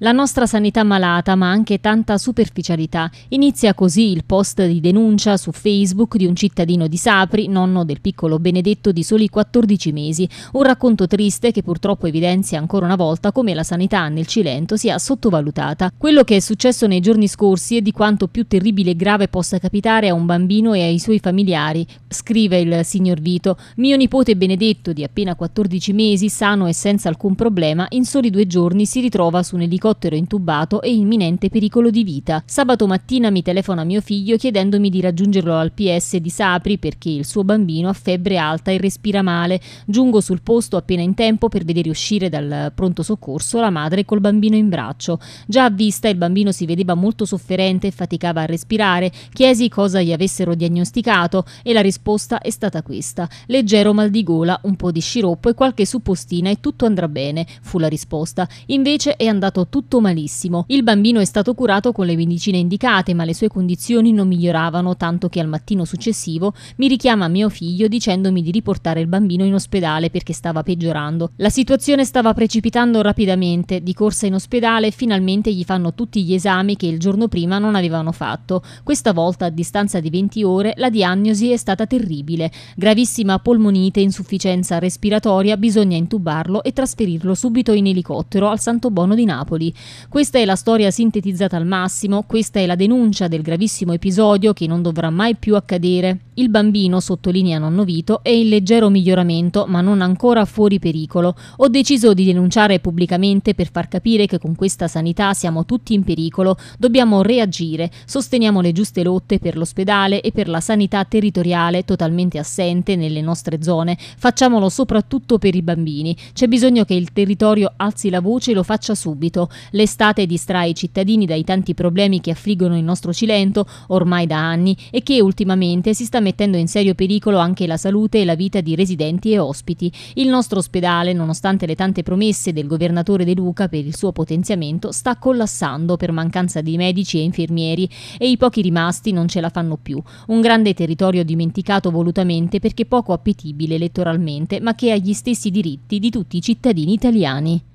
La nostra sanità malata, ma anche tanta superficialità. Inizia così il post di denuncia su Facebook di un cittadino di Sapri, nonno del piccolo Benedetto di soli 14 mesi. Un racconto triste che purtroppo evidenzia ancora una volta come la sanità nel Cilento sia sottovalutata. Quello che è successo nei giorni scorsi è di quanto più terribile e grave possa capitare a un bambino e ai suoi familiari, scrive il signor Vito. Mio nipote Benedetto, di appena 14 mesi, sano e senza alcun problema, in soli due giorni si ritrova su un elicottero elicottero intubato e imminente pericolo di vita. Sabato mattina mi telefona mio figlio chiedendomi di raggiungerlo al PS di Sapri perché il suo bambino ha febbre alta e respira male. Giungo sul posto appena in tempo per vedere uscire dal pronto soccorso la madre col bambino in braccio. Già a vista il bambino si vedeva molto sofferente e faticava a respirare. Chiesi cosa gli avessero diagnosticato e la risposta è stata questa. Leggero mal di gola, un po' di sciroppo e qualche suppostina e tutto andrà bene, fu la risposta. Invece è andato tutto tutto malissimo. Il bambino è stato curato con le medicine indicate, ma le sue condizioni non miglioravano, tanto che al mattino successivo mi richiama mio figlio dicendomi di riportare il bambino in ospedale perché stava peggiorando. La situazione stava precipitando rapidamente, di corsa in ospedale finalmente gli fanno tutti gli esami che il giorno prima non avevano fatto. Questa volta a distanza di 20 ore la diagnosi è stata terribile. Gravissima polmonite, insufficienza respiratoria, bisogna intubarlo e trasferirlo subito in elicottero al Santo Bono di Napoli gravi. Questa è la storia sintetizzata al massimo, questa è la denuncia del gravissimo episodio che non dovrà mai più accadere. Il bambino, sottolinea nonno Vito, è in leggero miglioramento ma non ancora fuori pericolo. Ho deciso di denunciare pubblicamente per far capire che con questa sanità siamo tutti in pericolo, dobbiamo reagire, sosteniamo le giuste lotte per l'ospedale e per la sanità territoriale totalmente assente nelle nostre zone, facciamolo soprattutto per i bambini, c'è bisogno che il territorio alzi la voce e lo faccia subito, L'estate distrae i cittadini dai tanti problemi che affliggono il nostro Cilento ormai da anni e che ultimamente si sta mettendo in serio pericolo anche la salute e la vita di residenti e ospiti. Il nostro ospedale, nonostante le tante promesse del governatore De Luca per il suo potenziamento, sta collassando per mancanza di medici e infermieri e i pochi rimasti non ce la fanno più. Un grande territorio dimenticato volutamente perché poco appetibile elettoralmente, ma che ha gli stessi diritti di tutti i cittadini italiani.